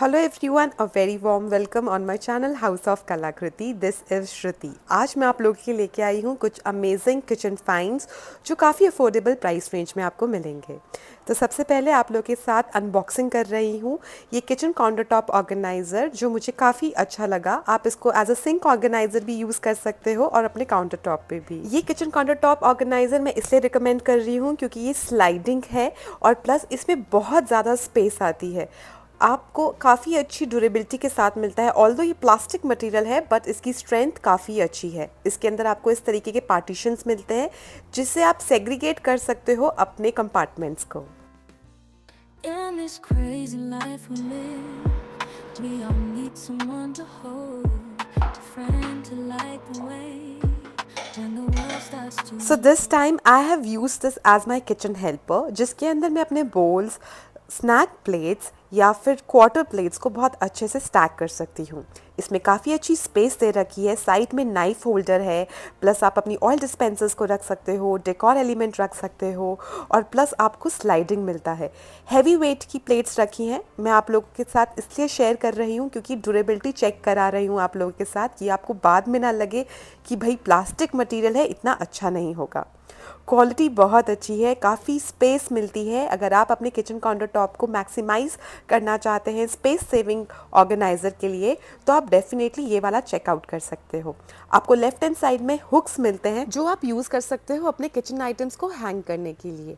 hello everyone a very warm welcome on my channel house of Kalakriti this is Shruti आज मैं आप लोगों के लिए लेके आई हूँ कुछ अमेजिंग किचन फाइंड्स जो काफ़ी अफोर्डेबल प्राइस रेंज में आपको मिलेंगे तो सबसे पहले आप लोगों के साथ अनबॉक्सिंग कर रही हूँ ये किचन काउंटर टॉप ऑर्गेनाइज़र जो मुझे काफ़ी अच्छा लगा आप इसको एज अ सिंक ऑर्गेनाइज़र भी यूज़ कर सकते हो और अपने काउंटर टॉप पर भी ये किचन काउंटर टॉप ऑर्गेनाइज़र मैं इसलिए रिकमेंड कर रही हूँ क्योंकि ये स्लाइडिंग है और प्लस इसमें बहुत ज़्यादा स्पेस आती है आपको काफ़ी अच्छी ड्यूरेबिलिटी के साथ मिलता है ऑल ये प्लास्टिक मटेरियल है बट इसकी स्ट्रेंथ काफ़ी अच्छी है इसके अंदर आपको इस तरीके के पार्टीशंस मिलते हैं जिससे आप सेग्रीगेट कर सकते हो अपने कंपार्टमेंट्स को so this time I have use this as my kitchen helper जिसके अंदर मैं अपने बोल्स स्नैक प्लेट्स या फिर क्वार्टर प्लेट्स को बहुत अच्छे से स्टैक कर सकती हूँ इसमें काफ़ी अच्छी स्पेस दे रखी है साइड में नाइफ होल्डर है प्लस आप अपनी ऑयल डिस्पेंसर्स को रख सकते हो डेकोर एलिमेंट रख सकते हो और प्लस आपको स्लाइडिंग मिलता है हैवी वेट की प्लेट्स रखी हैं मैं आप लोगों के साथ इसलिए शेयर कर रही हूँ क्योंकि ड्यूरेबिलिटी चेक करा रही हूँ आप लोगों के साथ कि आपको बाद में ना लगे कि भाई प्लास्टिक मटीरियल है इतना अच्छा नहीं होगा क्वालिटी बहुत अच्छी है काफ़ी स्पेस मिलती है अगर आप अपने किचन काउंटर टॉप को मैक्सिमाइज़ करना चाहते हैं स्पेस सेविंग ऑर्गेनाइज़र के लिए तो आप डेफिनेटली ये वाला चेकआउट कर सकते हो आपको लेफ्ट हैंड साइड में हुक्स मिलते हैं जो आप यूज़ कर सकते हो अपने किचन आइटम्स को हैंग करने के लिए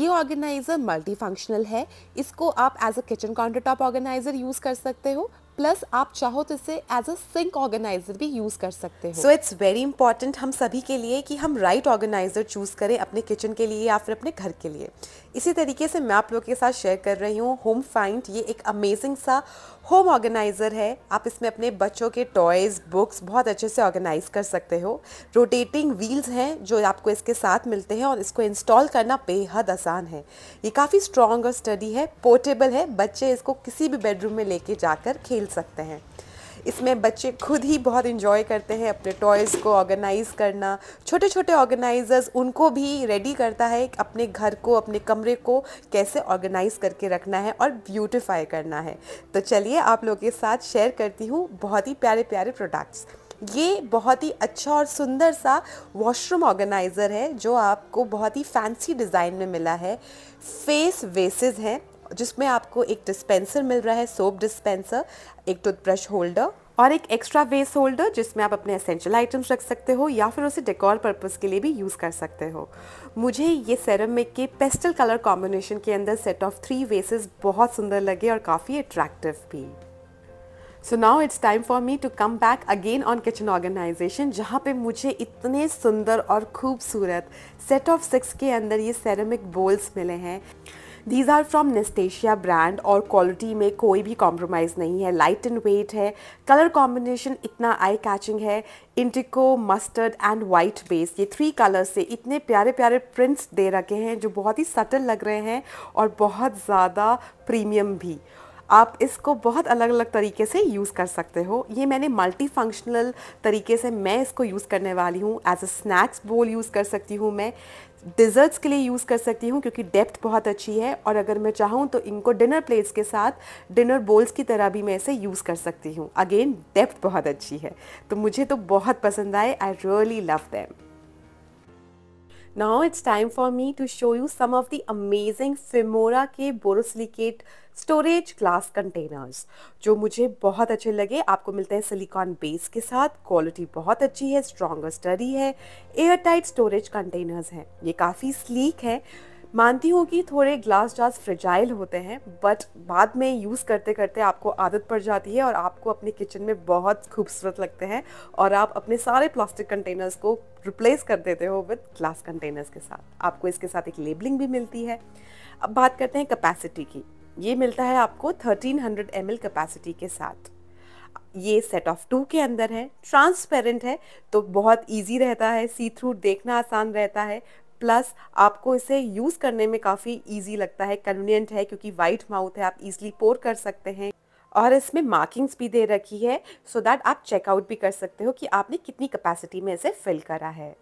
ये ऑर्गेनाइज़र मल्टी फंक्शनल है इसको आप as a kitchen counter top organizer use कर सकते हो प्लस आप चाहो तो इसे एज अ सिंक ऑर्गेनाइजर भी यूज़ कर सकते हो सो इट्स वेरी इंपॉर्टेंट हम सभी के लिए कि हम राइट right ऑर्गेनाइजर चूज़ करें अपने किचन के लिए या फिर अपने घर के लिए इसी तरीके से मैं आप लोगों के साथ शेयर कर रही हूँ होम फाइंड ये एक अमेजिंग सा होम ऑर्गेनाइज़र है आप इसमें अपने बच्चों के टॉयज़ बुक्स बहुत अच्छे से ऑर्गेनाइज़ कर सकते हो रोटेटिंग व्हील्स हैं जो आपको इसके साथ मिलते हैं और इसको इंस्टॉल करना बेहद आसान है ये काफ़ी स्ट्रॉन्ग और स्टडी है पोर्टेबल है बच्चे इसको किसी भी बेडरूम में लेके जाकर खेल सकते हैं इसमें बच्चे खुद ही बहुत इंजॉय करते हैं अपने टॉयज़ को ऑर्गेनाइज़ करना छोटे छोटे ऑर्गेनाइज़र्स उनको भी रेडी करता है अपने घर को अपने कमरे को कैसे ऑर्गेनाइज़ करके रखना है और ब्यूटिफाई करना है तो चलिए आप लोगों के साथ शेयर करती हूँ बहुत ही प्यारे प्यारे प्रोडक्ट्स ये बहुत ही अच्छा और सुंदर सा वॉशरूम ऑर्गेनाइज़र है जो आपको बहुत ही फैंसी डिज़ाइन में मिला है फेस वेसेस हैं जिसमें आपको एक डिस्पेंसर मिल रहा है सोप डिस्पेंसर एक टूथब्रश होल्डर और एक एक्स्ट्रा वेस होल्डर जिसमें आप अपने एसेंशियल आइटम्स रख सकते हो या फिर उसे डेकोर पर्पज़ के लिए भी यूज़ कर सकते हो मुझे ये सेरमिक के पेस्टल कलर कॉम्बिनेशन के अंदर सेट ऑफ थ्री वेसेस बहुत सुंदर लगे और काफ़ी अट्रैक्टिव भी so now it's time for me to come back again on kitchen organization जहाँ पे मुझे इतने सुंदर और खूबसूरत सेट ऑफ सिक्स के अंदर ये सेरेमिक बोल्स मिले हैं these are from Nestasia brand और क्वालिटी में कोई भी कॉम्प्रोमाइज़ नहीं है लाइट एंड वेट है कलर कॉम्बिनेशन इतना आई कैचिंग है indigo mustard and white base ये थ्री कलर्स से इतने प्यारे प्यारे प्रिंट्स दे रखे हैं जो बहुत ही सटल लग रहे हैं और बहुत ज़्यादा प्रीमियम भी आप इसको बहुत अलग अलग तरीके से यूज़ कर सकते हो ये मैंने मल्टी फंक्शनल तरीके से मैं इसको यूज़ करने वाली हूँ as a snacks bowl use कर सकती हूँ मैं डिज़र्ट्स के लिए यूज़ कर सकती हूँ क्योंकि डेप्थ बहुत अच्छी है और अगर मैं चाहूँ तो इनको डिनर प्लेट्स के साथ डिनर बोल्स की तरह भी मैं इसे यूज़ कर सकती हूँ अगेन डेप्थ बहुत अच्छी है तो मुझे तो बहुत पसंद आए I really love them Now it's time for me to show you some of the amazing Femora के borosilicate storage glass containers जो मुझे बहुत अच्छे लगे आपको मिलते हैं सिलिकॉन बेस के साथ क्वालिटी बहुत अच्छी है स्ट्रॉन्गर स्टडी है एयर टाइट स्टोरेज कंटेनर्स हैं ये काफ़ी स्लीक है मानती हूँ कि थोड़े ग्लास जार्स फ्रिजाइल होते हैं बट बाद में यूज़ करते करते आपको आदत पड़ जाती है और आपको अपने किचन में बहुत खूबसूरत लगते हैं और आप अपने सारे प्लास्टिक कंटेनर्स को रिप्लेस कर देते हो विद ग्लास कंटेनर्स के साथ आपको इसके साथ एक लेबलिंग भी मिलती है अब बात करते हैं कैपेसिटी की ये मिलता है आपको 1300 हंड्रेड कैपेसिटी के साथ ये सेट ऑफ टू के अंदर है ट्रांसपेरेंट है तो बहुत इजी रहता है सी थ्रू देखना आसान रहता है प्लस आपको इसे यूज़ करने में काफ़ी ईजी लगता है कन्वीनियंट है क्योंकि वाइट माउथ है आप ईजिली पोर कर सकते हैं और इसमें मार्किंग्स भी दे रखी है सो so दैट आप चेकआउट भी कर सकते हो कि आपने कितनी कैपेसिटी में इसे फिल करा है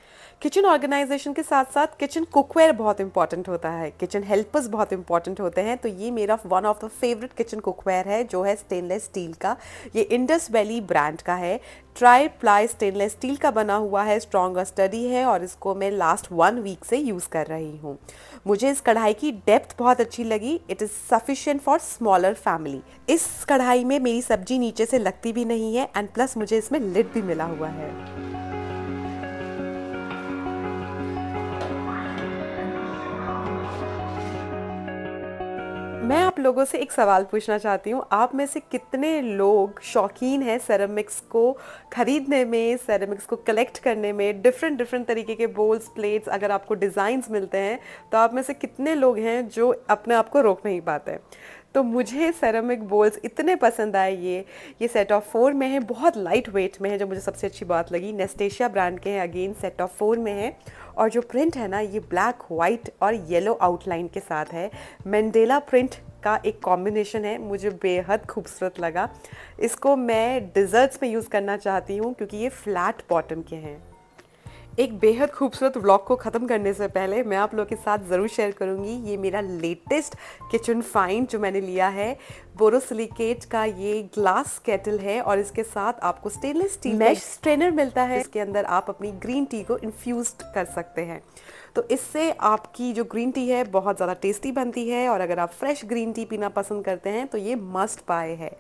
किचन ऑर्गेनाइजेशन के साथ साथ किचन कुकवेयर बहुत इंपॉर्टेंट होता है किचन हेल्पर्स बहुत इंपॉर्टेंट होते हैं तो ये मेरा one of the favourite kitchen cookware है जो है स्टेनलेस स्टील का ये इंडस वैली ब्रांड का है ट्राई प्लाई स्टेनलेस स्टील का बना हुआ है स्ट्रॉन्ग और स्टडी है और इसको मैं लास्ट वन वीक से यूज़ कर रही हूँ मुझे इस कढ़ाई की डेप्थ बहुत अच्छी लगी it is sufficient for smaller family इस कढ़ाई में मेरी सब्जी नीचे से लगती भी नहीं है एंड प्लस मुझे इसमें लिड भी मिला हुआ है आप लोगों से एक सवाल पूछना चाहती हूँ आप में से कितने लोग शौकीन हैं सेरेमिक्स को ख़रीदने में सेरामिक्स को कलेक्ट करने में डिफरेंट डिफरेंट तरीके के बोल्स प्लेट्स अगर आपको डिज़ाइंस मिलते हैं तो आप में से कितने लोग हैं जो अपने आप को रोक नहीं पाते तो मुझे सेरामिक बोल्स इतने पसंद आए ये ये सेट ऑफ फोर में है बहुत लाइट वेट में है जो मुझे सबसे अच्छी बात लगी नेस्टेशिया ब्रांड के हैं अगेन सेट ऑफ फोर में है और जो प्रिंट है ना ये ब्लैक वाइट और येलो आउटलाइन के साथ है मैंडेला प्रिंट का एक कॉम्बिनेशन है मुझे बेहद खूबसूरत लगा इसको मैं डिज़र्ट्स में यूज़ करना चाहती हूँ क्योंकि ये फ्लैट बॉटम के हैं एक बेहद खूबसूरत व्लॉग को ख़त्म करने से पहले मैं आप लोगों के साथ ज़रूर शेयर करूंगी ये मेरा लेटेस्ट किचन फाइंड जो मैंने लिया है बोरोसिलिकेट का ये ग्लास केटल है और इसके साथ आपको स्टेनलेस स्टील मैश स्ट्रेनर मिलता है इसके अंदर आप अपनी ग्रीन टी को इन्फ्यूज कर सकते हैं तो इससे आपकी जो ग्रीन टी है बहुत ज़्यादा टेस्टी बनती है और अगर आप फ्रेश ग्रीन टी पीना पसंद करते हैं तो ये मस्ट पाए है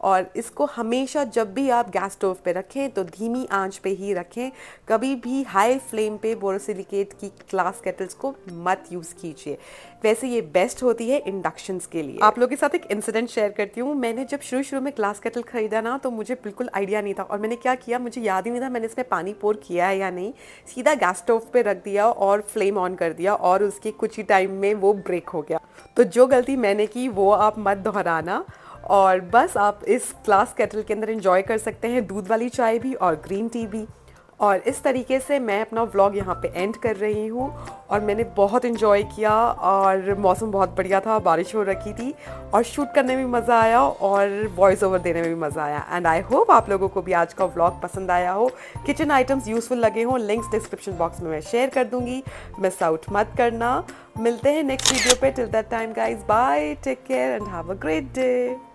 और इसको हमेशा जब भी आप गैस स्टोव पे रखें तो धीमी आंच पे ही रखें कभी भी हाई फ्लेम पे बोरोसिलिकेट की ग्लास केटल्स को मत यूज़ कीजिए वैसे ये बेस्ट होती है इंडक्शन के लिए आप लोगों के साथ एक इंसिडेंट शेयर करती हूँ मैंने जब शुरू शुरू में ग्लास केटल खरीदा ना तो मुझे बिल्कुल आइडिया नहीं था और मैंने क्या किया मुझे याद ही नहीं था मैंने इसमें पानी पोर किया है या नहीं सीधा गैस स्टोव पे रख दिया और फ्लेम ऑन कर दिया और उसके कुछ ही टाइम में वो ब्रेक हो गया तो जो गलती मैंने की वो आप मत दोहराना और बस आप इस क्लास केटल के अंदर इन्जॉय कर सकते हैं दूध वाली चाय भी और ग्रीन टी भी और इस तरीके से मैं अपना व्लॉग यहाँ पे एंड कर रही हूँ और मैंने बहुत इन्जॉय किया और मौसम बहुत बढ़िया था बारिश हो रखी थी और शूट करने में मज़ा आया और वॉइस ओवर देने में भी मज़ा आया एंड आई होप आप लोगों को भी आज का व्लॉग पसंद आया हो किचन आइटम्स यूज़फुल लगे हों लिंक्स डिस्क्रिप्शन बॉक्स में मैं शेयर कर दूँगी मिस आउट मत करना मिलते हैं नेक्स्ट वीडियो पर till that time guys bye take care and have a great day